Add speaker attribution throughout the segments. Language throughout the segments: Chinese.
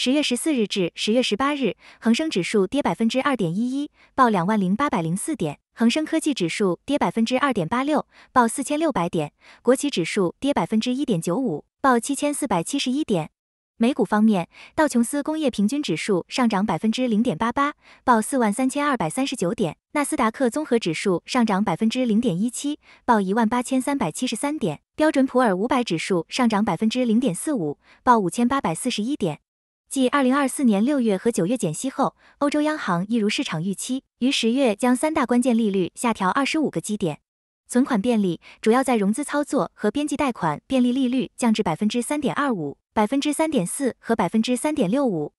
Speaker 1: 十月十四日至十月十八日，恒生指数跌百分之二点一一，报两万零八百零四点；恒生科技指数跌百分之二点八六，报四千六百点；国企指数跌百分之一点九五，报七千四百七十一点。美股方面，道琼斯工业平均指数上涨百分之零点八八，报四万三千二百三十九点；纳斯达克综合指数上涨百分之零点一七，报一万八千三百七十三点；标准普尔五百指数上涨百分之零点四五，报五千八百四十一点。继2024年6月和9月减息后，欧洲央行一如市场预期，于10月将三大关键利率下调25个基点。存款便利主要在融资操作和边际贷款便利利率降至3.25%、3.4%和3.65%。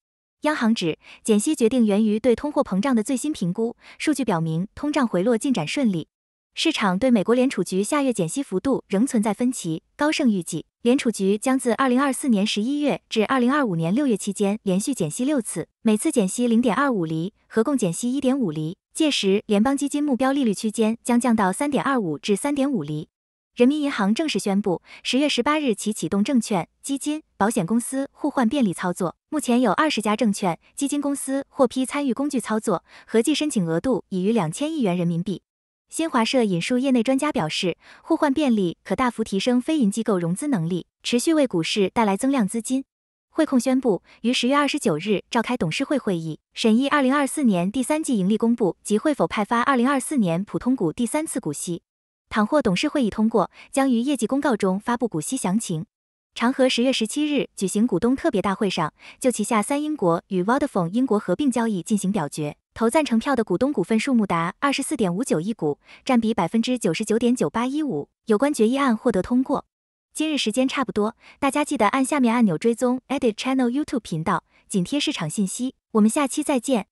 Speaker 1: 央行指，减息决定源于对通货膨胀的最新评估，数据表明通胀回落进展顺利。市场对美国联储局下月减息幅度仍存在分歧。高盛预计，联储局将自二零二四年十一月至二零二五年六月期间连续减息六次，每次减息零点二五厘，合共减息一点五厘。届时，联邦基金目标利率区间将降到三点二五至三点五厘。人民银行正式宣布，十月十八日起启动证券、基金、保险公司互换便利操作。目前有二十家证券基金公司获批参与工具操作，合计申请额度已逾两千亿元人民币。新华社引述业内专家表示，互换便利可大幅提升非银机构融资能力，持续为股市带来增量资金。汇控宣布于十月二十九日召开董事会会议，审议二零二四年第三季盈利公布及会否派发二零二四年普通股第三次股息。倘获董事会议通过，将于业绩公告中发布股息详情。长和十月十七日举行股东特别大会上，就旗下三英国与 Vodafone 英国合并交易进行表决。投赞成票的股东股份数目达二十四点五九亿股，占比百分之九十九点九八一五，有关决议案获得通过。今日时间差不多，大家记得按下面按钮追踪 Edit Channel YouTube 频道，紧贴市场信息。我们下期再见。